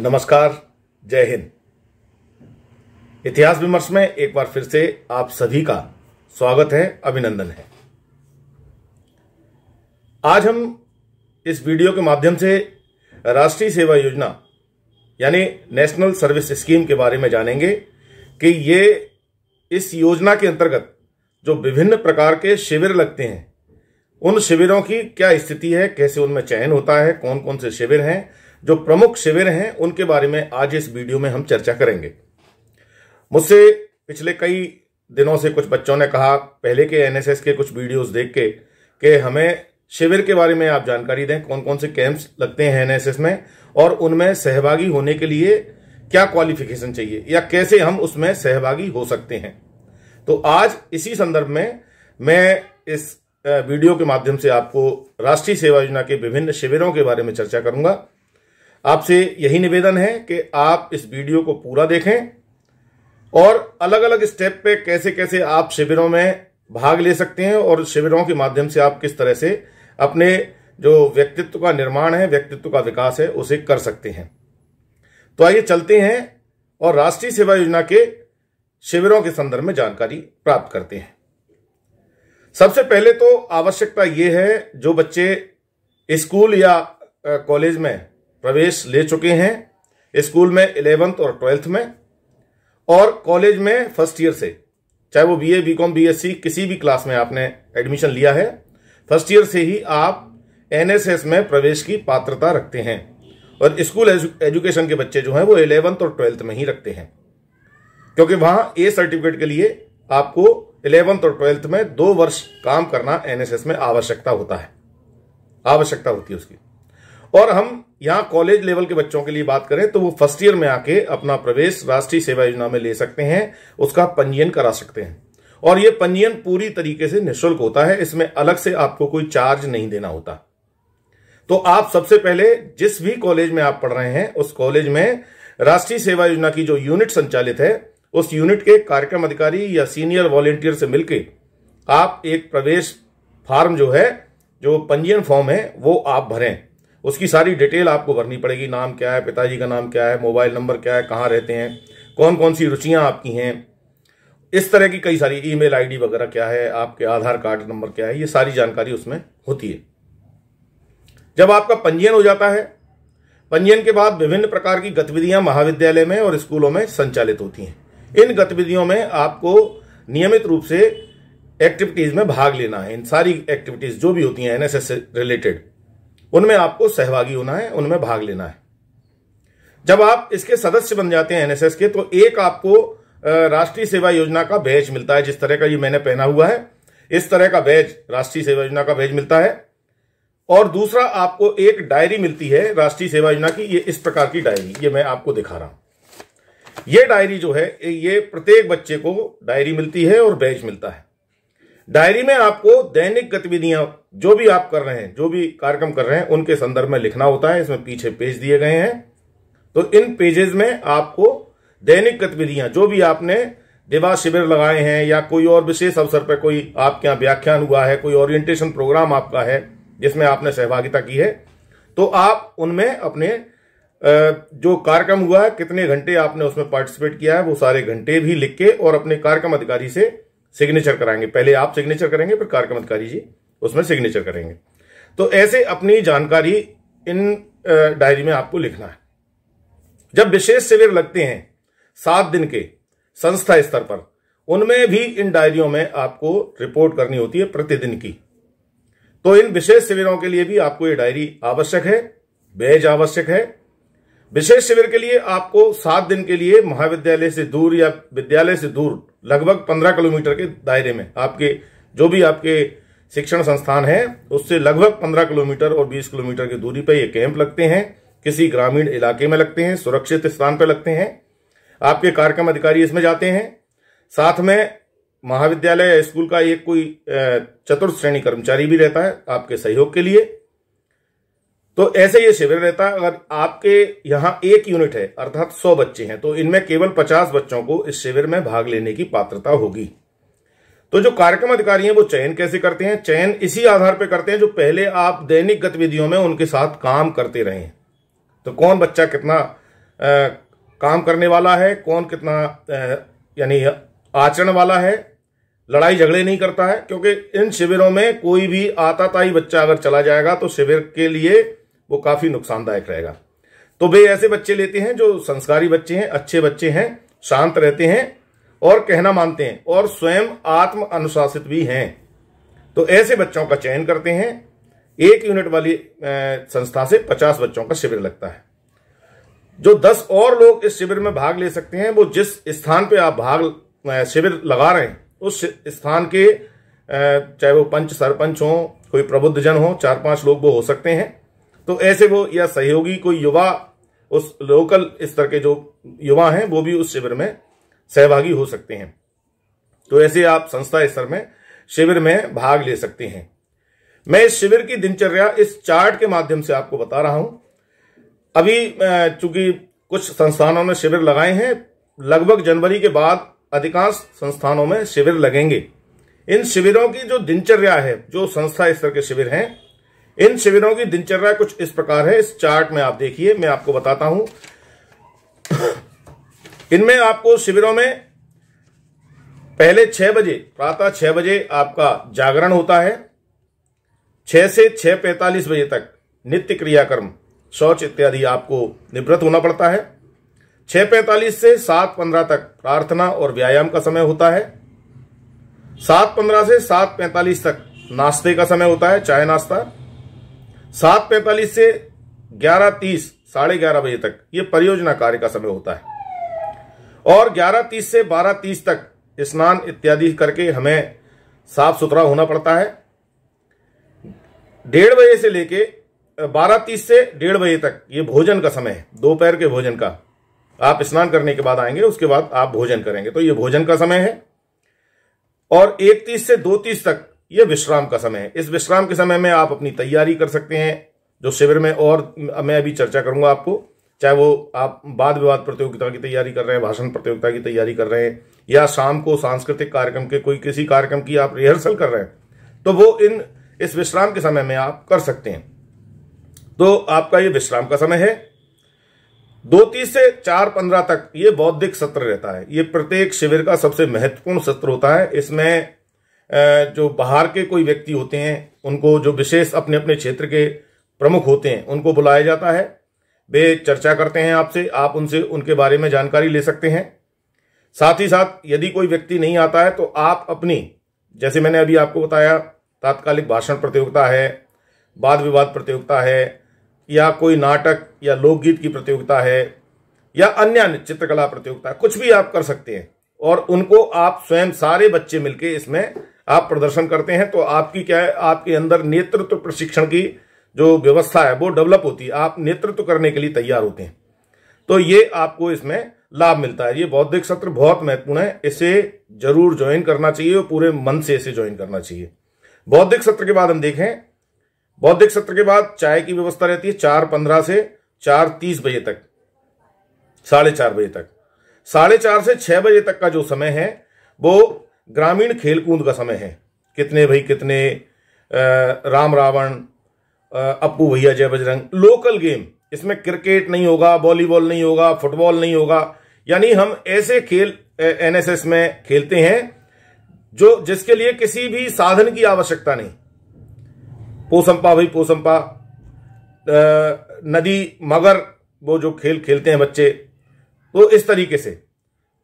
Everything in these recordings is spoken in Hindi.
नमस्कार जय हिंद इतिहास विमर्श में एक बार फिर से आप सभी का स्वागत है अभिनंदन है आज हम इस वीडियो के माध्यम से राष्ट्रीय सेवा योजना यानी नेशनल सर्विस स्कीम के बारे में जानेंगे कि ये इस योजना के अंतर्गत जो विभिन्न प्रकार के शिविर लगते हैं उन शिविरों की क्या स्थिति है कैसे उनमें चयन होता है कौन कौन से शिविर हैं जो प्रमुख शिविर हैं उनके बारे में आज इस वीडियो में हम चर्चा करेंगे मुझसे पिछले कई दिनों से कुछ बच्चों ने कहा पहले के एनएसएस के कुछ वीडियोस देख के कि हमें शिविर के बारे में आप जानकारी दें कौन कौन से कैंप्स लगते हैं एनएसएस में और उनमें सहभागी होने के लिए क्या क्वालिफिकेशन चाहिए या कैसे हम उसमें सहभागी हो सकते हैं तो आज इसी संदर्भ में मैं इस वीडियो के माध्यम से आपको राष्ट्रीय सेवा योजना के विभिन्न शिविरों के बारे में चर्चा करूंगा आपसे यही निवेदन है कि आप इस वीडियो को पूरा देखें और अलग अलग स्टेप पे कैसे कैसे आप शिविरों में भाग ले सकते हैं और शिविरों के माध्यम से आप किस तरह से अपने जो व्यक्तित्व का निर्माण है व्यक्तित्व का विकास है उसे कर सकते हैं तो आइए चलते हैं और राष्ट्रीय सेवा योजना के शिविरों के संदर्भ में जानकारी प्राप्त करते हैं सबसे पहले तो आवश्यकता यह है जो बच्चे स्कूल या कॉलेज में प्रवेश ले चुके हैं स्कूल में इलेवेंथ और ट्वेल्थ में और कॉलेज में फर्स्ट ईयर से चाहे वो बीए बीकॉम बीएससी किसी भी क्लास में आपने एडमिशन लिया है फर्स्ट ईयर से ही आप एनएसएस में प्रवेश की पात्रता रखते हैं और स्कूल एजुकेशन के बच्चे जो हैं वो इलेवंथ और ट्वेल्थ में ही रखते हैं क्योंकि वहां ए सर्टिफिकेट के लिए आपको इलेवंथ और ट्वेल्थ में दो वर्ष काम करना एनएसएस में आवश्यकता होता है आवश्यकता होती है उसकी और हम यहाँ कॉलेज लेवल के बच्चों के लिए बात करें तो वो फर्स्ट ईयर में आके अपना प्रवेश राष्ट्रीय सेवा योजना में ले सकते हैं उसका पंजीयन करा सकते हैं और ये पंजीयन पूरी तरीके से निःशुल्क होता है इसमें अलग से आपको कोई चार्ज नहीं देना होता तो आप सबसे पहले जिस भी कॉलेज में आप पढ़ रहे हैं उस कॉलेज में राष्ट्रीय सेवा योजना की जो यूनिट संचालित है उस यूनिट के कार्यक्रम अधिकारी या सीनियर वॉलेंटियर से मिलकर आप एक प्रवेश फार्म जो है जो पंजीयन फॉर्म है वो आप भरें उसकी सारी डिटेल आपको भरनी पड़ेगी नाम क्या है पिताजी का नाम क्या है मोबाइल नंबर क्या है कहाँ रहते हैं कौन कौन सी रुचियाँ आपकी हैं इस तरह की कई सारी ईमेल आईडी वगैरह क्या है आपके आधार कार्ड नंबर क्या है ये सारी जानकारी उसमें होती है जब आपका पंजीयन हो जाता है पंजीयन के बाद विभिन्न प्रकार की गतिविधियां महाविद्यालय में और स्कूलों में संचालित होती हैं इन गतिविधियों में आपको नियमित रूप से एक्टिविटीज में भाग लेना है इन सारी एक्टिविटीज जो भी होती हैं एनएसएस रिलेटेड उनमें आपको सहभागी होना है उनमें भाग लेना है जब आप इसके सदस्य बन जाते हैं एनएसएस के तो एक आपको राष्ट्रीय सेवा योजना का बैज मिलता है जिस तरह का ये मैंने पहना हुआ है इस तरह का बैज राष्ट्रीय सेवा योजना का बैज मिलता है और दूसरा आपको एक डायरी मिलती है राष्ट्रीय सेवा योजना की ये इस प्रकार की डायरी ये मैं आपको दिखा रहा हूं ये डायरी जो है ये प्रत्येक बच्चे को डायरी मिलती है और बैज मिलता है डायरी में आपको दैनिक गतिविधियां जो भी आप कर रहे हैं जो भी कार्यक्रम कर रहे हैं उनके संदर्भ में लिखना होता है इसमें पीछे पेज दिए गए हैं तो इन पेजेस में आपको दैनिक गतिविधियां जो भी आपने दिवा शिविर लगाए हैं या कोई और विशेष अवसर पर कोई आपके यहां व्याख्यान हुआ है कोई ओरिएंटेशन प्रोग्राम आपका है जिसमें आपने सहभागिता की है तो आप उनमें अपने जो कार्यक्रम हुआ है कितने घंटे आपने उसमें पार्टिसिपेट किया है वो सारे घंटे भी लिख के और अपने कार्यक्रम अधिकारी से सिग्नेचर कराएंगे पहले आप सिग्नेचर करेंगे फिर कार्यक्रम अधिकारी जी उसमें सिग्नेचर करेंगे तो ऐसे अपनी जानकारी इन डायरी में आपको लिखना है जब विशेष शिविर लगते हैं सात दिन के संस्था स्तर पर उनमें भी इन डायरियों में आपको रिपोर्ट करनी होती है प्रतिदिन की तो इन विशेष शिविरों के लिए भी आपको ये डायरी आवश्यक है बेज आवश्यक है विशेष शिविर के लिए आपको सात दिन के लिए महाविद्यालय से दूर या विद्यालय से दूर लगभग पंद्रह किलोमीटर के दायरे में आपके जो भी आपके शिक्षण संस्थान है उससे लगभग पंद्रह किलोमीटर और बीस किलोमीटर की दूरी पर ये कैंप लगते हैं किसी ग्रामीण इलाके में लगते हैं सुरक्षित स्थान पर लगते हैं आपके कार्यक्रम अधिकारी इसमें जाते हैं साथ में महाविद्यालय स्कूल का एक कोई चतुर्थ श्रेणी कर्मचारी भी रहता है आपके सहयोग के लिए तो ऐसे ये शिविर रहता है अगर आपके यहाँ एक यूनिट है अर्थात सौ बच्चे हैं तो इनमें केवल पचास बच्चों को इस शिविर में भाग लेने की पात्रता होगी तो जो कार्यक्रम अधिकारी हैं वो चयन कैसे करते हैं चयन इसी आधार पर करते हैं जो पहले आप दैनिक गतिविधियों में उनके साथ काम करते रहे तो कौन बच्चा कितना आ, काम करने वाला है कौन कितना यानी आचरण वाला है लड़ाई झगड़े नहीं करता है क्योंकि इन शिविरों में कोई भी आताताई बच्चा अगर चला जाएगा तो शिविर के लिए वो काफी नुकसानदायक रहेगा तो भाई ऐसे बच्चे लेते हैं जो संस्कारी बच्चे हैं अच्छे बच्चे हैं शांत रहते हैं और कहना मानते हैं और स्वयं आत्म अनुशासित भी हैं तो ऐसे बच्चों का चयन करते हैं एक यूनिट वाली संस्था से पचास बच्चों का शिविर लगता है जो दस और लोग इस शिविर में भाग ले सकते हैं वो जिस स्थान पे आप भाग शिविर लगा रहे हैं उस स्थान के चाहे वो पंच सरपंच हो कोई प्रबुद्ध जन हो चार पांच लोग वो हो सकते हैं तो ऐसे वो या सहयोगी कोई युवा उस लोकल स्तर के जो युवा हैं वो भी उस शिविर में सहभागी हो सकते हैं तो ऐसे आप संस्था स्तर में शिविर में भाग ले सकते हैं मैं इस शिविर की दिनचर्या इस चार्ट के माध्यम से आपको बता रहा हूं अभी चूंकि कुछ संस्थानों में शिविर लगाए हैं लगभग जनवरी के बाद अधिकांश संस्थानों में शिविर लगेंगे इन शिविरों की जो दिनचर्या है जो संस्था स्तर के शिविर हैं इन शिविरों की दिनचर्या कुछ इस प्रकार है इस चार्ट में आप देखिए मैं आपको बताता हूं इनमें आपको शिविरों में पहले छह बजे प्रातः छह बजे आपका जागरण होता है छह से छह पैंतालीस बजे तक नित्य क्रियाक्रम शौच इत्यादि आपको निवृत्त होना पड़ता है छह पैंतालीस से सात पंद्रह तक प्रार्थना और व्यायाम का समय होता है सात पंद्रह से सात पैंतालीस तक नाश्ते का समय होता है चाय नाश्ता सात पैंतालीस से ग्यारह तीस साढ़े ग्यारह बजे तक ये परियोजना कार्य का समय होता है और ग्यारह तीस से बारह तीस तक स्नान इत्यादि करके हमें साफ सुथरा होना पड़ता है डेढ़ बजे से लेके बारह तीस से डेढ़ बजे तक ये भोजन का समय है दोपहर के भोजन का आप स्नान करने के बाद आएंगे उसके बाद आप भोजन करेंगे तो ये भोजन का समय है और एक तीस से दो तीस तक ये विश्राम का समय है इस विश्राम के समय में आप अपनी तैयारी कर सकते हैं जो शिविर में और मैं अभी चर्चा करूंगा आपको चाहे वो आप वाद विवाद प्रतियोगिता की तैयारी कर रहे हैं भाषण प्रतियोगिता की तैयारी कर रहे हैं या शाम को सांस्कृतिक कार्यक्रम के कोई किसी कार्यक्रम की आप रिहर्सल कर रहे हैं तो वो इन इस विश्राम के समय में आप कर सकते हैं तो आपका ये विश्राम का समय है दो तीस से चार पंद्रह तक ये बौद्धिक सत्र रहता है ये प्रत्येक शिविर का सबसे महत्वपूर्ण सत्र होता है इसमें जो बाहर के कोई व्यक्ति होते हैं उनको जो विशेष अपने अपने क्षेत्र के प्रमुख होते हैं उनको बुलाया जाता है वे चर्चा करते हैं आपसे आप उनसे उनके बारे में जानकारी ले सकते हैं साथ ही साथ यदि कोई व्यक्ति नहीं आता है तो आप अपनी जैसे मैंने अभी आपको बताया तात्कालिक भाषण प्रतियोगिता है वाद विवाद प्रतियोगिता है या कोई नाटक या लोकगीत की प्रतियोगिता है या अन्य अन्य चित्रकला प्रतियोगिता कुछ भी आप कर सकते हैं और उनको आप स्वयं सारे बच्चे मिलके इसमें आप प्रदर्शन करते हैं तो आपकी क्या है आपके अंदर नेतृत्व तो प्रशिक्षण की जो व्यवस्था है वो डेवलप होती है आप नेतृत्व तो करने के लिए तैयार होते हैं तो ये आपको इसमें लाभ मिलता है ये बौद्धिक सत्र बहुत महत्वपूर्ण है इसे जरूर ज्वाइन करना चाहिए और पूरे मन से इसे ज्वाइन करना चाहिए बौद्धिक सत्र के बाद हम देखें बौद्धिक सत्र के बाद चाय की व्यवस्था रहती है चार पंद्रह से चार तीस बजे तक साढ़े चार बजे तक साढ़े चार से छह बजे तक का जो समय है वो ग्रामीण खेलकूद का समय है कितने भाई कितने आ, राम रावण अप्पू भैया जय बजरंग लोकल गेम इसमें क्रिकेट नहीं होगा वॉलीबॉल नहीं होगा फुटबॉल नहीं होगा यानी हम ऐसे खेल एनएसएस में खेलते हैं जो जिसके लिए किसी भी साधन की आवश्यकता नहीं पोसंपा भाई पोसंपा नदी मगर वो जो खेल खेलते हैं बच्चे तो इस तरीके से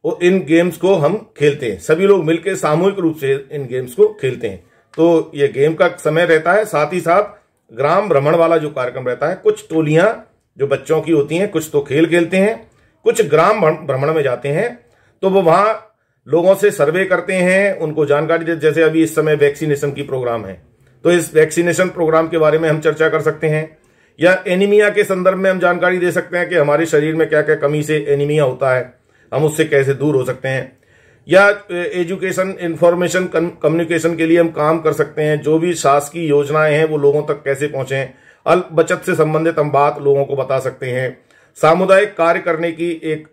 और इन गेम्स को हम खेलते हैं सभी लोग मिलकर सामूहिक रूप से इन गेम्स को खेलते हैं तो ये गेम का समय रहता है साथ ही साथ ग्राम भ्रमण वाला जो कार्यक्रम रहता है कुछ टोलियां जो बच्चों की होती हैं कुछ तो खेल खेलते हैं कुछ ग्राम भ्रमण में जाते हैं तो वो वहां लोगों से सर्वे करते हैं उनको जानकारी जैसे अभी इस समय वैक्सीनेशन की प्रोग्राम है तो इस वैक्सीनेशन प्रोग्राम के बारे में हम चर्चा कर सकते हैं या एनीमिया के संदर्भ में हम जानकारी दे सकते हैं कि हमारे शरीर में क्या क्या कमी से एनीमिया होता है हम उससे कैसे दूर हो सकते हैं या एजुकेशन इंफॉर्मेशन कम्युनिकेशन के लिए हम काम कर सकते हैं जो भी शासकीय योजनाएं हैं वो लोगों तक कैसे पहुंचे अल्प बचत से संबंधित हम बात लोगों को बता सकते हैं सामुदायिक कार्य करने की एक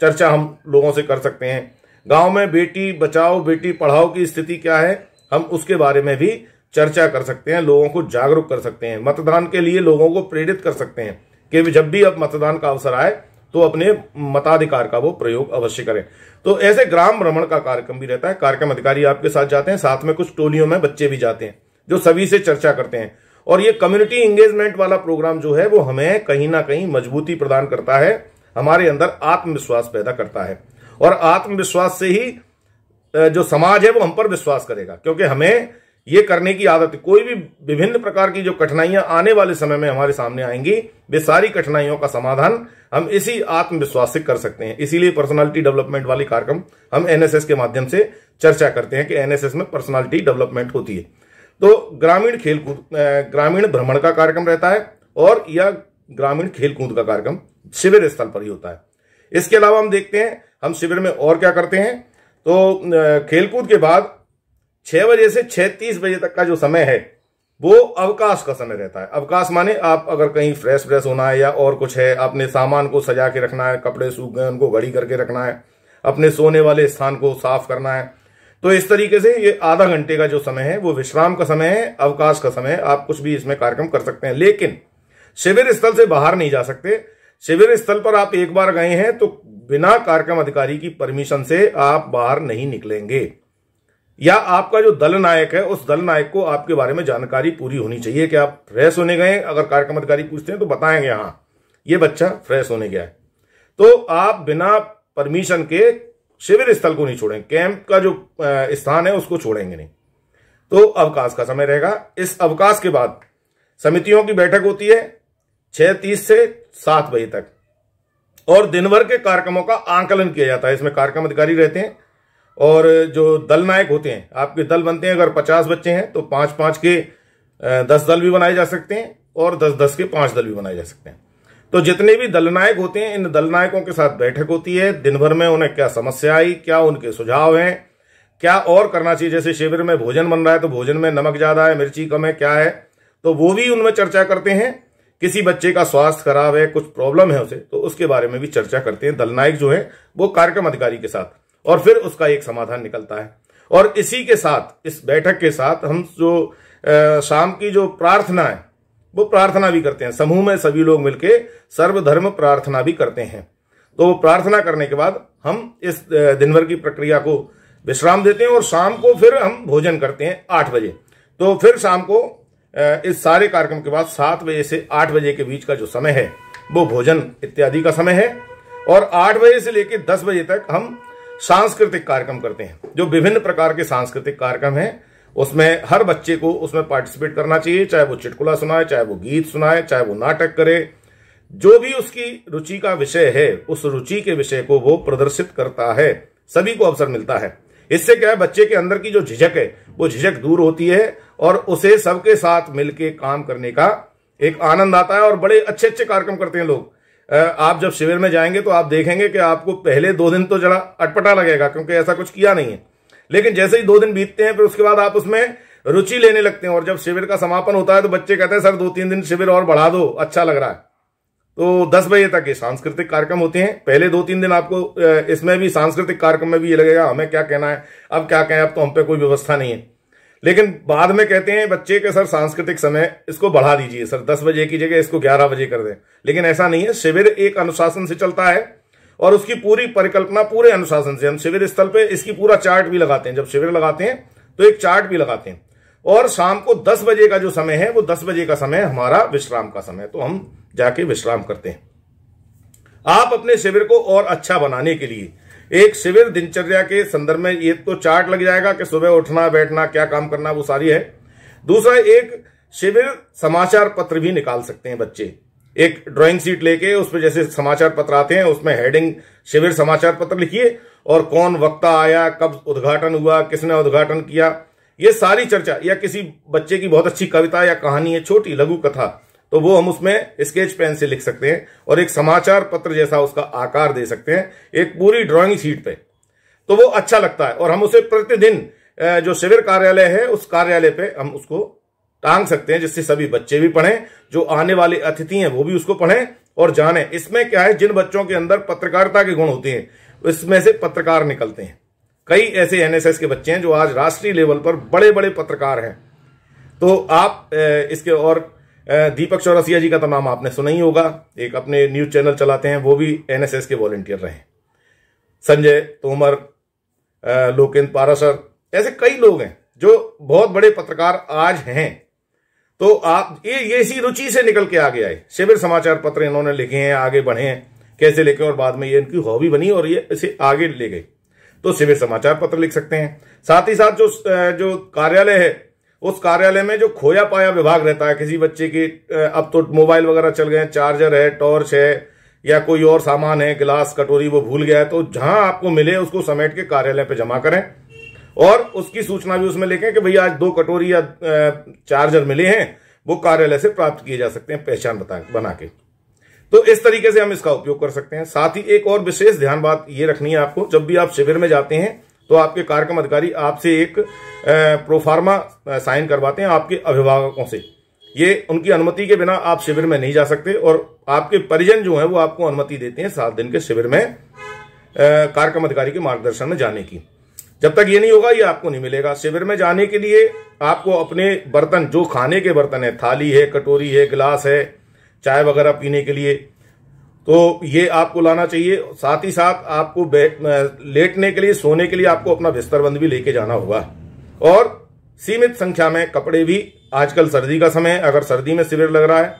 चर्चा हम लोगों से कर सकते हैं गांव में बेटी बचाओ बेटी पढ़ाओ की स्थिति क्या है हम उसके बारे में भी चर्चा कर सकते हैं लोगों को जागरूक कर सकते हैं मतदान के लिए लोगों को प्रेरित कर सकते हैं कि जब भी अब मतदान का अवसर आए तो अपने मताधिकार का वो प्रयोग अवश्य करें तो ऐसे ग्राम भ्रमण का कार्यक्रम भी रहता है कार्यक्रम अधिकारी आपके साथ जाते हैं साथ में कुछ टोलियों में बच्चे भी जाते हैं जो सभी से चर्चा करते हैं और ये कम्युनिटी एंगेजमेंट वाला प्रोग्राम जो है वो हमें कहीं ना कहीं मजबूती प्रदान करता है हमारे अंदर आत्मविश्वास पैदा करता है और आत्मविश्वास से ही जो समाज है वो हम पर विश्वास करेगा क्योंकि हमें ये करने की आदत कोई भी विभिन्न प्रकार की जो कठिनाइयां आने वाले समय में हमारे सामने आएंगी वे सारी कठिनाइयों का समाधान हम इसी आत्मविश्वास से कर सकते हैं इसीलिए पर्सनालिटी डेवलपमेंट वाले कार्यक्रम हम एनएसएस के माध्यम से चर्चा करते हैं कि एनएसएस में पर्सनालिटी डेवलपमेंट होती है तो ग्रामीण खेलकूद ग्रामीण भ्रमण का कार्यक्रम रहता है और यह ग्रामीण खेलकूद का कार्यक्रम शिविर स्थल पर ही होता है इसके अलावा हम देखते हैं हम शिविर में और क्या करते हैं तो खेलकूद के बाद छह बजे से छह तीस बजे तक का जो समय है वो अवकाश का समय रहता है अवकाश माने आप अगर कहीं फ्रेश फ्रेश होना है या और कुछ है अपने सामान को सजा के रखना है कपड़े सूख गए उनको घड़ी करके रखना है अपने सोने वाले स्थान को साफ करना है तो इस तरीके से ये आधा घंटे का जो समय है वो विश्राम का समय है अवकाश का समय है आप कुछ भी इसमें कार्यक्रम कर सकते हैं लेकिन शिविर स्थल से बाहर नहीं जा सकते शिविर स्थल पर आप एक बार गए हैं तो बिना कार्यक्रम अधिकारी की परमिशन से आप बाहर नहीं निकलेंगे या आपका जो दल नायक है उस दल नायक को आपके बारे में जानकारी पूरी होनी चाहिए कि आप फ्रेश होने गए अगर कार्यक्रम अधिकारी पूछते हैं तो बताएंगे हाँ ये बच्चा फ्रेश होने गया है तो आप बिना परमिशन के शिविर स्थल को नहीं छोड़ेंगे कैंप का जो स्थान है उसको छोड़ेंगे नहीं तो अवकाश का समय रहेगा इस अवकाश के बाद समितियों की बैठक होती है छह तीस से सात बजे तक और दिन भर के कार्यक्रमों का आंकलन किया जाता है इसमें कार्यक्रम अधिकारी रहते हैं और जो दल नायक होते हैं आपके दल बनते हैं अगर पचास बच्चे हैं तो पांच पांच के दस दल भी बनाए जा सकते हैं और दस दस के पांच दल भी बनाए जा सकते हैं तो जितने भी दलनायक होते हैं इन दल नायकों के साथ बैठक होती है दिन भर में उन्हें क्या समस्या आई क्या उनके सुझाव हैं क्या और करना चाहिए जैसे शिविर में भोजन बन रहा है तो भोजन में नमक ज्यादा है मिर्ची कम है क्या है तो वो भी उनमें चर्चा करते हैं किसी बच्चे का स्वास्थ्य खराब है कुछ प्रॉब्लम है उसे तो उसके बारे में भी चर्चा करते हैं दल नायक जो है वो कार्यक्रम अधिकारी के साथ और फिर उसका एक समाधान निकलता है और इसी के साथ इस बैठक के साथ हम जो शाम की जो प्रार्थना है वो प्रार्थना भी करते हैं समूह में सभी लोग मिलकर सर्वधर्म प्रार्थना भी करते हैं तो प्रार्थना करने के बाद हम इस दिन भर की प्रक्रिया को विश्राम देते हैं और शाम को फिर हम भोजन करते हैं आठ बजे तो फिर शाम को इस सारे कार्यक्रम के बाद सात बजे से आठ बजे के बीच का जो समय है वो भोजन इत्यादि का समय है और आठ बजे से लेकर दस बजे तक हम सांस्कृतिक कार्यक्रम करते हैं जो विभिन्न प्रकार के सांस्कृतिक कार्यक्रम हैं उसमें हर बच्चे को उसमें पार्टिसिपेट करना चाहिए चाहे वो चिटकुला सुनाए चाहे वो गीत सुनाए चाहे वो नाटक करे जो भी उसकी रुचि का विषय है उस रुचि के विषय को वो प्रदर्शित करता है सभी को अवसर मिलता है इससे क्या है बच्चे के अंदर की जो झिझक है वो झिझक दूर होती है और उसे सबके साथ मिलके काम करने का एक आनंद आता है और बड़े अच्छे अच्छे कार्यक्रम करते हैं लोग आप जब शिविर में जाएंगे तो आप देखेंगे कि आपको पहले दो दिन तो जरा अटपटा लगेगा क्योंकि ऐसा कुछ किया नहीं है लेकिन जैसे ही दो दिन बीतते हैं फिर उसके बाद आप उसमें रुचि लेने लगते हैं और जब शिविर का समापन होता है तो बच्चे कहते हैं सर दो तीन दिन शिविर और बढ़ा दो अच्छा लग रहा है तो दस बजे तक ये सांस्कृतिक कार्यक्रम होते हैं पहले दो तीन दिन आपको इसमें भी सांस्कृतिक कार्यक्रम में भी ये लगेगा हमें क्या कहना है अब क्या कहें अब तो हम पे कोई व्यवस्था नहीं है लेकिन बाद में कहते हैं बच्चे के सर सांस्कृतिक समय इसको बढ़ा दीजिए सर दस बजे की जगह इसको ग्यारह बजे कर दें लेकिन ऐसा नहीं है शिविर एक अनुशासन से चलता है और उसकी पूरी परिकल्पना पूरे अनुशासन से हम शिविर स्थल पे इसकी पूरा चार्ट भी लगाते हैं जब शिविर लगाते हैं तो एक चार्ट भी लगाते हैं और शाम को दस बजे का जो समय है वो दस बजे का समय हमारा विश्राम का समय तो हम जाके विश्राम करते हैं आप अपने शिविर को और अच्छा बनाने के लिए एक शिविर दिनचर्या के संदर्भ में ये तो चार्ट लग जाएगा कि सुबह उठना बैठना क्या काम करना वो सारी है दूसरा एक शिविर समाचार पत्र भी निकाल सकते हैं बच्चे एक ड्राइंग सीट लेके उसमें जैसे समाचार पत्र आते हैं उसमें हेडिंग शिविर समाचार पत्र लिखिए और कौन वक्ता आया कब उद्घाटन हुआ किसने उद्घाटन किया ये सारी चर्चा या किसी बच्चे की बहुत अच्छी कविता या कहानी है छोटी लघु कथा तो वो हम उसमें स्केच पेन से लिख सकते हैं और एक समाचार पत्र जैसा उसका आकार दे सकते हैं एक पूरी ड्राइंग शीट पे तो वो अच्छा लगता है और हम उसे प्रतिदिन जो शिविर कार्यालय है उस कार्यालय पे हम उसको टांग सकते हैं जिससे सभी बच्चे भी पढ़ें जो आने वाले अतिथि हैं वो भी उसको पढ़ें और जाने इसमें क्या है जिन बच्चों के अंदर पत्रकारिता के गुण होते हैं इसमें से पत्रकार निकलते हैं कई ऐसे एनएसएस के बच्चे हैं जो आज राष्ट्रीय लेवल पर बड़े बड़े पत्रकार हैं तो आप इसके और दीपक चौरसिया जी का तो नाम आपने सुना ही होगा एक अपने न्यूज चैनल चलाते हैं वो भी एनएसएस के वॉलेंटियर रहे संजय तोमर लोकेंद्र पारासर ऐसे कई लोग हैं जो बहुत बड़े पत्रकार आज हैं तो आप ये ये इसी रुचि से निकल के आगे आए शिविर समाचार पत्र इन्होंने लिखे हैं आगे बढ़े हैं कैसे लेके और बाद में ये इनकी हॉबी बनी और ये इसे आगे ले गई तो शिविर समाचार पत्र लिख सकते हैं साथ ही साथ जो जो कार्यालय है उस कार्यालय में जो खोया पाया विभाग रहता है किसी बच्चे की अब तो मोबाइल वगैरह चल गए चार्जर है टॉर्च है या कोई और सामान है गिलास कटोरी वो भूल गया है तो जहां आपको मिले उसको समेट के कार्यालय पे जमा करें और उसकी सूचना भी उसमें लिखें कि भाई आज दो कटोरी या चार्जर मिले हैं वो कार्यालय से प्राप्त किए जा सकते हैं पहचान बना के तो इस तरीके से हम इसका उपयोग कर सकते हैं साथ ही एक और विशेष ध्यान बात ये रखनी है आपको जब भी आप शिविर में जाते हैं तो आपके कार्यक्रम अधिकारी आपसे एक प्रोफार्मा साइन करवाते हैं आपके अभिभावकों से ये उनकी अनुमति के बिना आप शिविर में नहीं जा सकते और आपके परिजन जो है वो आपको अनुमति देते हैं सात दिन के शिविर में कार्यक्रम अधिकारी के मार्गदर्शन में जाने की जब तक ये नहीं होगा ये आपको नहीं मिलेगा शिविर में जाने के लिए आपको अपने बर्तन जो खाने के बर्तन है थाली है कटोरी है गिलास है चाय वगैरह पीने के लिए तो ये आपको लाना चाहिए साथ ही साथ आपको लेटने के लिए सोने के लिए आपको अपना बिस्तरबंद भी लेके जाना होगा और सीमित संख्या में कपड़े भी आजकल सर्दी का समय है अगर सर्दी में शिविर लग रहा है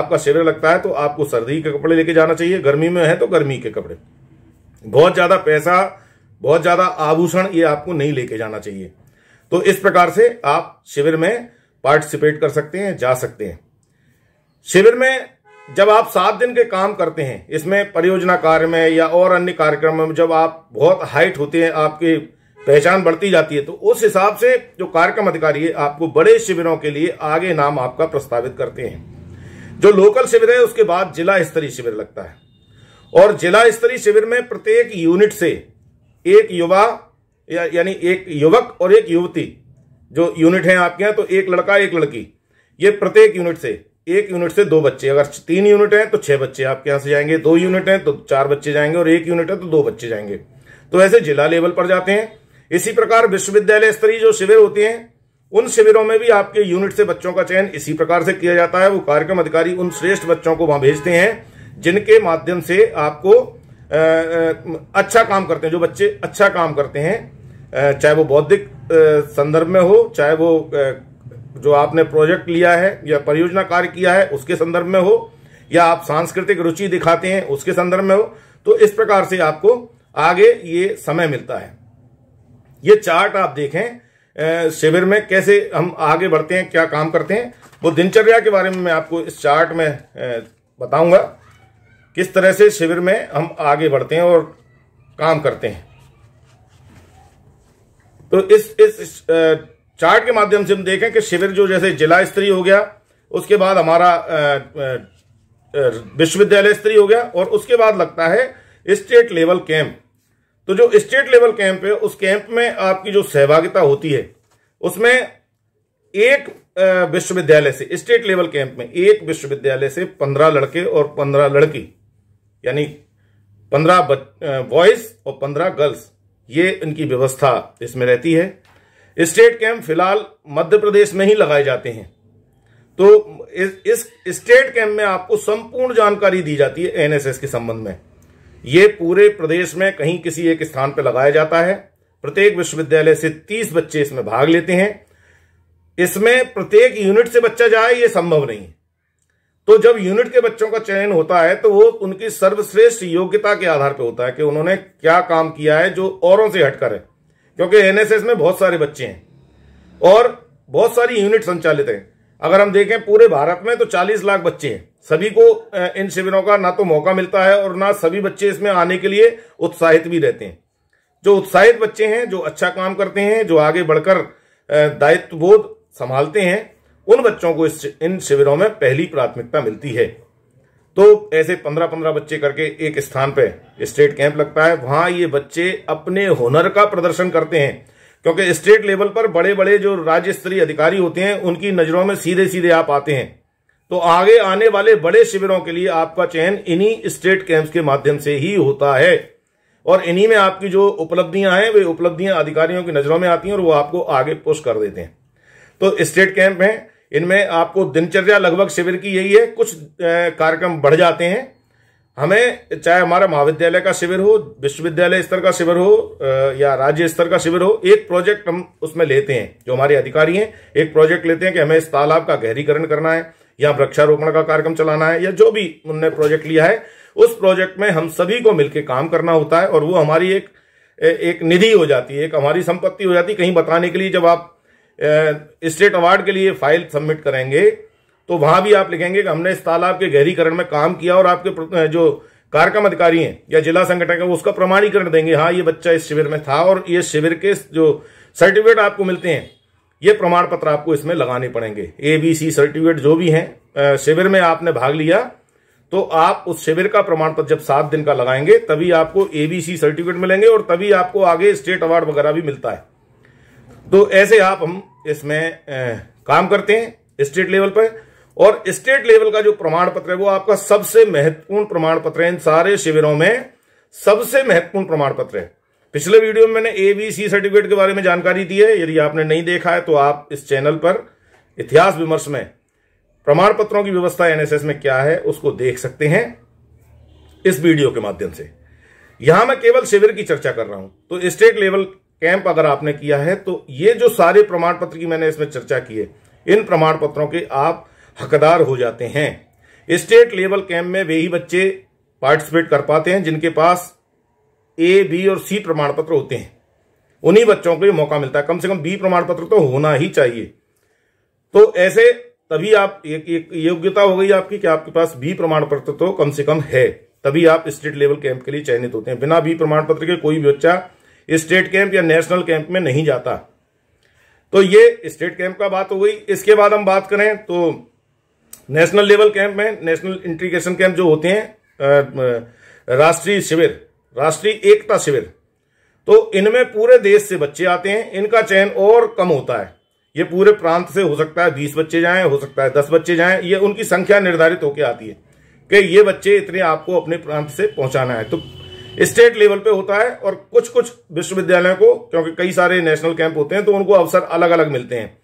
आपका शिविर लगता है तो आपको सर्दी के कपड़े लेके जाना चाहिए गर्मी में है तो गर्मी के कपड़े बहुत ज़्यादा पैसा बहुत ज़्यादा आभूषण ये आपको नहीं लेके जाना चाहिए तो इस प्रकार से आप शिविर में पार्टिसिपेट कर सकते हैं जा सकते हैं शिविर में जब आप सात दिन के काम करते हैं इसमें परियोजना कार्य में या और अन्य कार्यक्रम में जब आप बहुत हाइट होते हैं आपकी पहचान बढ़ती जाती है तो उस हिसाब से जो कार्यक्रम अधिकारी है आपको बड़े शिविरों के लिए आगे नाम आपका प्रस्तावित करते हैं जो लोकल शिविर है उसके बाद जिला स्तरीय शिविर लगता है और जिला स्तरीय शिविर में प्रत्येक यूनिट से एक युवा या यानी एक युवक और एक युवती जो यूनिट है आपके यहाँ तो एक लड़का एक लड़की ये प्रत्येक यूनिट से एक यूनिट से दो बच्चे अगर तीन यूनिट हैं तो छह बच्चे आपके यहां से जाएंगे दो यूनिट हैं तो चार बच्चे जाएंगे और एक यूनिट है तो दो बच्चे जाएंगे तो ऐसे जिला लेवल पर जाते हैं इसी प्रकार विश्वविद्यालय स्तरीय जो शिविर होते हैं उन शिविरों में भी आपके यूनिट से बच्चों का चयन इसी प्रकार से किया जाता है वो कार्यक्रम अधिकारी उन श्रेष्ठ बच्चों को वहां भेजते हैं जिनके माध्यम से आपको अच्छा काम करते हैं जो बच्चे अच्छा काम करते हैं चाहे वो बौद्धिक संदर्भ में हो चाहे वो जो आपने प्रोजेक्ट लिया है या परियोजना कार्य किया है उसके संदर्भ में हो या आप सांस्कृतिक रुचि दिखाते हैं उसके संदर्भ में हो तो इस प्रकार से आपको आगे ये समय मिलता है ये चार्ट आप देखें शिविर में कैसे हम आगे बढ़ते हैं क्या काम करते हैं वो दिनचर्या के बारे में मैं आपको इस चार्ट में बताऊंगा किस तरह से शिविर में हम आगे बढ़ते हैं और काम करते हैं तो इस इस, इस चार्ट के माध्यम से हम देखें कि शिविर जो जैसे जिला स्तरीय हो गया उसके बाद हमारा विश्वविद्यालय स्तरीय हो गया और उसके बाद लगता है स्टेट लेवल कैंप तो जो स्टेट लेवल कैंप है उस कैंप में आपकी जो सहभागिता होती है उसमें एक विश्वविद्यालय से स्टेट लेवल कैंप में एक विश्वविद्यालय से पंद्रह लड़के और पंद्रह लड़की यानी पंद्रह बॉयज और पंद्रह गर्ल्स ये इनकी व्यवस्था इसमें रहती है स्टेट कैंप फिलहाल मध्य प्रदेश में ही लगाए जाते हैं तो इस, इस स्टेट कैंप में आपको संपूर्ण जानकारी दी जाती है एनएसएस के संबंध में ये पूरे प्रदेश में कहीं किसी एक स्थान पर लगाया जाता है प्रत्येक विश्वविद्यालय से तीस बच्चे इसमें भाग लेते हैं इसमें प्रत्येक यूनिट से बच्चा जाए ये संभव नहीं तो जब यूनिट के बच्चों का चयन होता है तो वो उनकी सर्वश्रेष्ठ योग्यता के आधार पर होता है कि उन्होंने क्या काम किया है जो औरों से हटकर है क्योंकि एनएसएस में बहुत सारे बच्चे हैं और बहुत सारी यूनिट संचालित हैं अगर हम देखें पूरे भारत में तो 40 लाख बच्चे हैं सभी को इन शिविरों का ना तो मौका मिलता है और ना सभी बच्चे इसमें आने के लिए उत्साहित भी रहते हैं जो उत्साहित बच्चे हैं जो अच्छा काम करते हैं जो आगे बढ़कर दायित्व बोध संभालते हैं उन बच्चों को इस इन शिविरों में पहली प्राथमिकता मिलती है तो ऐसे पंद्रह पंद्रह बच्चे करके एक स्थान पे स्टेट कैंप लगता है वहां ये बच्चे अपने हुनर का प्रदर्शन करते हैं क्योंकि स्टेट लेवल पर बड़े बड़े जो राज्य स्तरीय अधिकारी होते हैं उनकी नजरों में सीधे सीधे आप आते हैं तो आगे आने वाले बड़े शिविरों के लिए आपका चयन इन्हीं स्टेट कैंप्स के माध्यम से ही होता है और इन्हीं में आपकी जो उपलब्धियां हैं वे उपलब्धियां अधिकारियों की नजरों में आती हैं और वो आपको आगे पुश कर देते हैं तो स्टेट कैंप है इनमें आपको दिनचर्या लगभग शिविर की यही है कुछ कार्यक्रम बढ़ जाते हैं हमें चाहे हमारा महाविद्यालय का शिविर हो विश्वविद्यालय स्तर का शिविर हो या राज्य स्तर का शिविर हो एक प्रोजेक्ट हम उसमें लेते हैं जो हमारे अधिकारी हैं एक प्रोजेक्ट लेते हैं कि हमें इस तालाब का गहरीकरण करना है या वृक्षारोपण का कार्यक्रम चलाना है या जो भी उनने प्रोजेक्ट लिया है उस प्रोजेक्ट में हम सभी को मिलकर काम करना होता है और वो हमारी एक एक निधि हो जाती है एक हमारी संपत्ति हो जाती है कहीं बताने के लिए जब आप स्टेट अवार्ड के लिए फाइल सबमिट करेंगे तो वहां भी आप लिखेंगे कि हमने इस तालाब के गहरीकरण में काम किया और आपके जो कार्यक्रम अधिकारी हैं या जिला संगठन है उसका प्रमाणीकरण देंगे हाँ ये बच्चा इस शिविर में था और ये शिविर के जो सर्टिफिकेट आपको मिलते हैं ये प्रमाण पत्र आपको इसमें लगाने पड़ेंगे ए बी सी सर्टिफिकेट जो भी हैं शिविर में आपने भाग लिया तो आप उस शिविर का प्रमाण पत्र जब सात दिन का लगाएंगे तभी आपको एबीसी सर्टिफिकेट मिलेंगे और तभी आपको आगे स्टेट अवार्ड वगैरह भी मिलता है तो ऐसे आप हम इसमें काम करते हैं स्टेट लेवल पर और स्टेट लेवल का जो प्रमाण पत्र है वो आपका सबसे महत्वपूर्ण प्रमाण पत्र है इन सारे शिविरों में सबसे महत्वपूर्ण प्रमाण पत्र है पिछले वीडियो में मैंने एबीसी सर्टिफिकेट के बारे में जानकारी दी है यदि आपने नहीं देखा है तो आप इस चैनल पर इतिहास विमर्श में प्रमाण पत्रों की व्यवस्था एनएसएस में क्या है उसको देख सकते हैं इस वीडियो के माध्यम से यहां मैं केवल शिविर की चर्चा कर रहा हूं तो स्टेट लेवल कैंप अगर आपने किया है तो ये जो सारे प्रमाण पत्र की मैंने इसमें चर्चा की है इन प्रमाण पत्रों के आप हकदार हो जाते हैं स्टेट लेवल कैंप में वे ही बच्चे पार्टिसिपेट कर पाते हैं जिनके पास ए बी और सी प्रमाण पत्र होते हैं उन्हीं बच्चों को मौका मिलता है कम से कम बी प्रमाण पत्र तो होना ही चाहिए तो ऐसे तभी आप योग्यता हो गई आपकी कि आपके पास बी प्रमाण पत्र तो कम से कम है तभी आप स्टेट लेवल कैंप के लिए चयनित होते हैं बिना बी प्रमाण पत्र के कोई भी बच्चा स्टेट कैंप या नेशनल कैंप में नहीं जाता तो ये स्टेट कैंप का बात हो गई इसके बाद हम बात करें तो नेशनल लेवल कैंप में नेशनल इंटीग्रेशन कैंप जो होते हैं राष्ट्रीय शिविर राष्ट्रीय एकता शिविर तो इनमें पूरे देश से बच्चे आते हैं इनका चयन और कम होता है ये पूरे प्रांत से हो सकता है बीस बच्चे जाएं हो सकता है दस बच्चे जाएं ये उनकी संख्या निर्धारित होकर आती है कि ये बच्चे इतने आपको अपने प्रांत से पहुंचाना है तो स्टेट लेवल पे होता है और कुछ कुछ विश्वविद्यालयों को क्योंकि कई सारे नेशनल कैंप होते हैं तो उनको अवसर अलग अलग मिलते हैं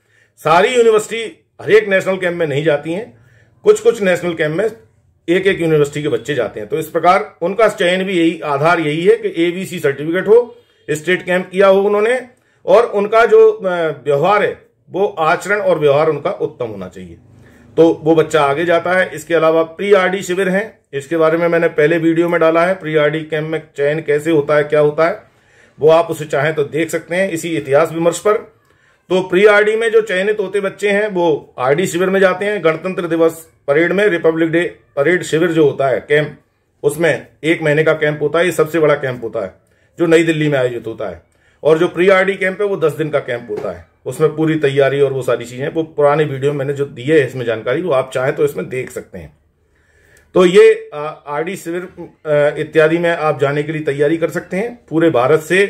सारी यूनिवर्सिटी हर एक नेशनल कैंप में नहीं जाती हैं कुछ कुछ नेशनल कैंप में एक एक यूनिवर्सिटी के बच्चे जाते हैं तो इस प्रकार उनका चयन भी यही आधार यही है कि एबीसी सर्टिफिकेट हो स्टेट कैंप किया हो उन्होंने और उनका जो व्यवहार है वो आचरण और व्यवहार उनका उत्तम होना चाहिए तो वो बच्चा आगे जाता है इसके अलावा प्री आरडी शिविर है इसके बारे में मैंने पहले वीडियो में डाला है प्री आरडी कैंप में चयन कैसे होता है क्या होता है वो आप उसे चाहें तो देख सकते हैं इसी इतिहास विमर्श पर तो प्री आरडी में जो चयनित होते बच्चे हैं वो आरडी शिविर में जाते हैं गणतंत्र दिवस परेड में रिपब्लिक डे परेड शिविर जो होता है कैंप उसमें एक महीने का कैंप होता है ये सबसे बड़ा कैंप होता है जो नई दिल्ली में आयोजित होता है और जो प्री आरडी कैंप है वो दस दिन का कैंप होता है उसमें पूरी तैयारी और वो सारी चीज़ें वो पुराने वीडियो मैंने जो दी है इसमें जानकारी वो आप चाहें तो इसमें देख सकते हैं तो ये आर डी शिविर इत्यादि में आप जाने के लिए तैयारी कर सकते हैं पूरे भारत से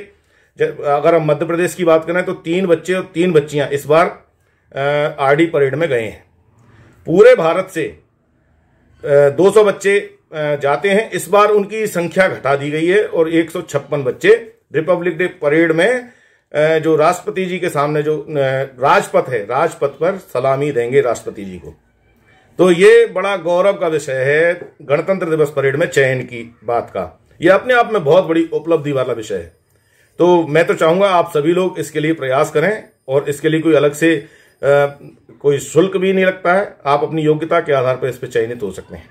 अगर हम मध्य प्रदेश की बात करें तो तीन बच्चे और तीन बच्चियां इस बार आर डी परेड में गए हैं पूरे भारत से दो सौ बच्चे जाते हैं इस बार उनकी संख्या घटा दी गई है और एक सौ छप्पन बच्चे रिपब्लिक डे परेड में जो राष्ट्रपति जी के सामने जो राजपथ है राजपथ पर सलामी देंगे राष्ट्रपति जी को तो ये बड़ा गौरव का विषय है गणतंत्र दिवस परेड में चयन की बात का ये अपने आप में बहुत बड़ी उपलब्धि वाला विषय है तो मैं तो चाहूंगा आप सभी लोग इसके लिए प्रयास करें और इसके लिए कोई अलग से आ, कोई शुल्क भी नहीं लगता है आप अपनी योग्यता के आधार पर इस पर चयनित हो सकते हैं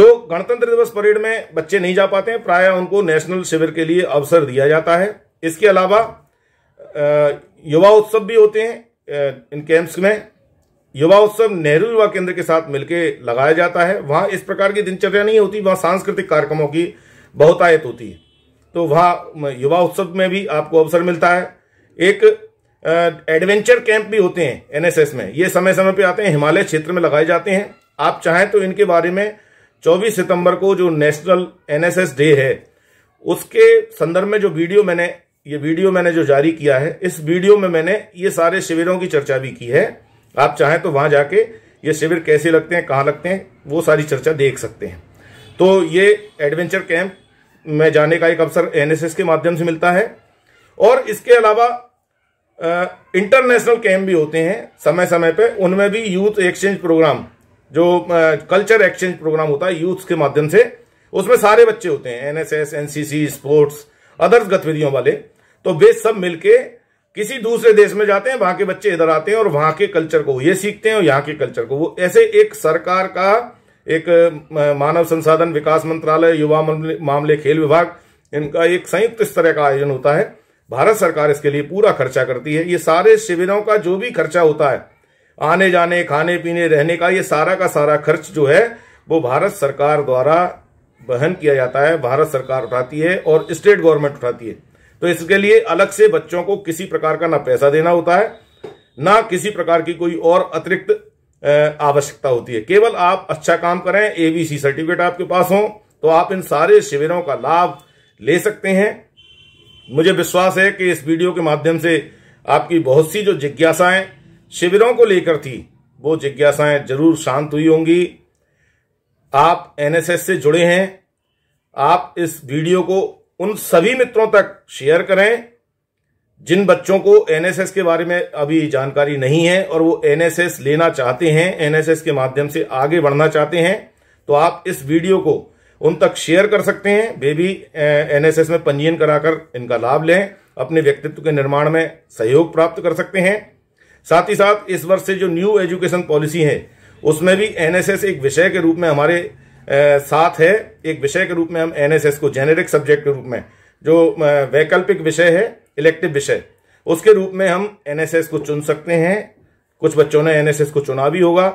जो गणतंत्र दिवस परेड में बच्चे नहीं जा पाते हैं प्राय उनको नेशनल शिविर के लिए अवसर दिया जाता है इसके अलावा युवा उत्सव भी होते हैं इन कैंप्स में युवा उत्सव नेहरू युवा केंद्र के साथ मिलकर लगाया जाता है वहां इस प्रकार की दिनचर्या नहीं होती वहां सांस्कृतिक कार्यक्रमों की बहुतायत होती है तो वहां युवा उत्सव में भी आपको अवसर मिलता है एक एडवेंचर कैंप भी होते हैं एनएसएस में ये समय समय पर आते हैं हिमालय क्षेत्र में लगाए जाते हैं आप चाहें तो इनके बारे में 24 सितंबर को जो नेशनल एनएसएस डे है उसके संदर्भ में जो वीडियो मैंने ये वीडियो मैंने जो जारी किया है इस वीडियो में मैंने ये सारे शिविरों की चर्चा भी की है आप चाहें तो वहां जाके ये शिविर कैसे लगते हैं कहाँ लगते हैं वो सारी चर्चा देख सकते हैं तो ये एडवेंचर कैंप में जाने का एक अवसर एनएसएस के माध्यम से मिलता है और इसके अलावा इंटरनेशनल कैंप भी होते हैं समय समय पर उनमें भी यूथ एक्सचेंज प्रोग्राम जो कल्चर एक्सचेंज प्रोग्राम होता है यूथ के माध्यम से उसमें सारे बच्चे होते हैं एनएसएस एनसीसी स्पोर्ट्स अदर्स गतिविधियों वाले तो वे सब मिलके किसी दूसरे देश में जाते हैं वहां के बच्चे इधर आते हैं और वहां के कल्चर को ये सीखते हैं और यहाँ के कल्चर को वो ऐसे एक सरकार का एक मानव संसाधन विकास मंत्रालय युवा मामले खेल विभाग इनका एक संयुक्त स्तर का आयोजन होता है भारत सरकार इसके लिए पूरा खर्चा करती है ये सारे शिविरों का जो भी खर्चा होता है आने जाने खाने पीने रहने का ये सारा का सारा खर्च जो है वो भारत सरकार द्वारा वहन किया जाता है भारत सरकार उठाती है और स्टेट गवर्नमेंट उठाती है तो इसके लिए अलग से बच्चों को किसी प्रकार का ना पैसा देना होता है ना किसी प्रकार की कोई और अतिरिक्त आवश्यकता होती है केवल आप अच्छा काम करें एबीसी सर्टिफिकेट आपके पास हो तो आप इन सारे शिविरों का लाभ ले सकते हैं मुझे विश्वास है कि इस वीडियो के माध्यम से आपकी बहुत सी जो जिज्ञासाएं शिविरों को लेकर थी वो जिज्ञासाएं जरूर शांत हुई होंगी आप एनएसएस से जुड़े हैं आप इस वीडियो को उन सभी मित्रों तक शेयर करें जिन बच्चों को एनएसएस के बारे में अभी जानकारी नहीं है और वो एनएसएस लेना चाहते हैं एनएसएस के माध्यम से आगे बढ़ना चाहते हैं तो आप इस वीडियो को उन तक शेयर कर सकते हैं वे भी एनएसएस में पंजीयन कराकर इनका लाभ लें अपने व्यक्तित्व के निर्माण में सहयोग प्राप्त कर सकते हैं साथ ही साथ इस वर्ष से जो न्यू एजुकेशन पॉलिसी है उसमें भी एनएसएस एक विषय के रूप में हमारे साथ है एक विषय के रूप में हम एनएसएस को जेनेरिक सब्जेक्ट के रूप में जो वैकल्पिक विषय है इलेक्टिव विषय उसके रूप में हम एनएसएस को चुन सकते हैं कुछ बच्चों ने एनएसएस को चुना भी होगा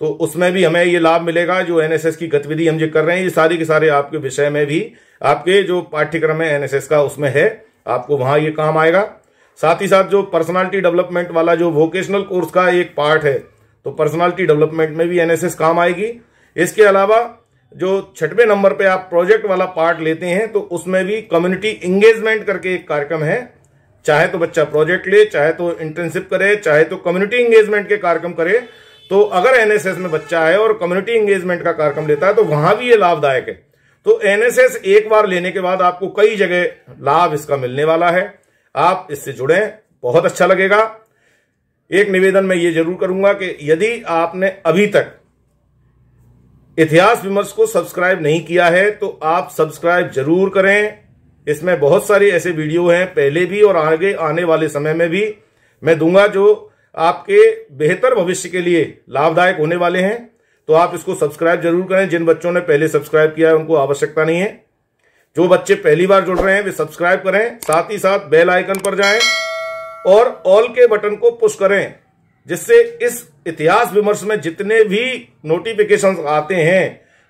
तो उसमें भी हमें ये लाभ मिलेगा जो एनएसएस की गतिविधि हम जो कर रहे हैं ये सारी के सारे आपके विषय में भी आपके जो पाठ्यक्रम है एनएसएस का उसमें है आपको वहां ये काम आएगा साथ ही साथ जो पर्सनालिटी डेवलपमेंट वाला जो वोकेशनल कोर्स का एक पार्ट है तो पर्सनालिटी डेवलपमेंट में भी एनएसएस काम आएगी इसके अलावा जो छठवें नंबर पे आप प्रोजेक्ट वाला पार्ट लेते हैं तो उसमें भी कम्युनिटी इंगेजमेंट करके एक कार्यक्रम है चाहे तो बच्चा प्रोजेक्ट ले चाहे तो इंटर्नशिप करे चाहे तो कम्युनिटी इंगेजमेंट के कार्यक्रम करे तो अगर एनएसएस में बच्चा है और कम्युनिटी इंगेजमेंट का कार्यक्रम लेता है तो वहां भी ये लाभदायक है तो एनएसएस एक बार लेने के बाद आपको कई जगह लाभ इसका मिलने वाला है आप इससे जुड़े बहुत अच्छा लगेगा एक निवेदन मैं ये जरूर करूंगा कि यदि आपने अभी तक इतिहास विमर्श को सब्सक्राइब नहीं किया है तो आप सब्सक्राइब जरूर करें इसमें बहुत सारे ऐसे वीडियो हैं पहले भी और आगे आने वाले समय में भी मैं दूंगा जो आपके बेहतर भविष्य के लिए लाभदायक होने वाले हैं तो आप इसको सब्सक्राइब जरूर करें जिन बच्चों ने पहले सब्सक्राइब किया है उनको आवश्यकता नहीं है जो बच्चे पहली बार जुड़ रहे हैं वे सब्सक्राइब करें साथ ही साथ बेल आइकन पर जाएं और ऑल के बटन को पुश करें जिससे इस इतिहास विमर्श में जितने भी नोटिफिकेशन आते हैं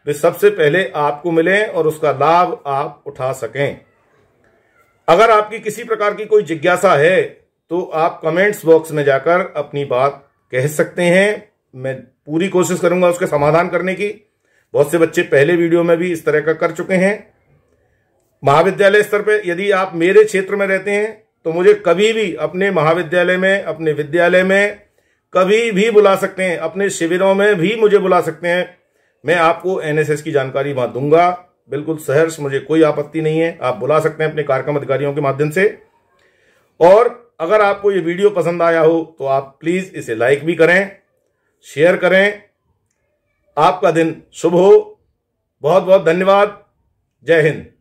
वे सबसे पहले आपको मिले और उसका लाभ आप उठा सकें अगर आपकी किसी प्रकार की कोई जिज्ञासा है तो आप कमेंट्स बॉक्स में जाकर अपनी बात कह सकते हैं मैं पूरी कोशिश करूंगा उसके समाधान करने की बहुत से बच्चे पहले वीडियो में भी इस तरह का कर चुके हैं महाविद्यालय स्तर पर यदि आप मेरे क्षेत्र में रहते हैं तो मुझे कभी भी अपने महाविद्यालय में अपने विद्यालय में कभी भी बुला सकते हैं अपने शिविरों में भी मुझे बुला सकते हैं मैं आपको एनएसएस की जानकारी वहां दूंगा बिल्कुल सहर्ष मुझे कोई आपत्ति नहीं है आप बुला सकते हैं अपने कार्यक्रम अधिकारियों के माध्यम से और अगर आपको ये वीडियो पसंद आया हो तो आप प्लीज इसे लाइक भी करें शेयर करें आपका दिन शुभ हो बहुत बहुत धन्यवाद जय हिंद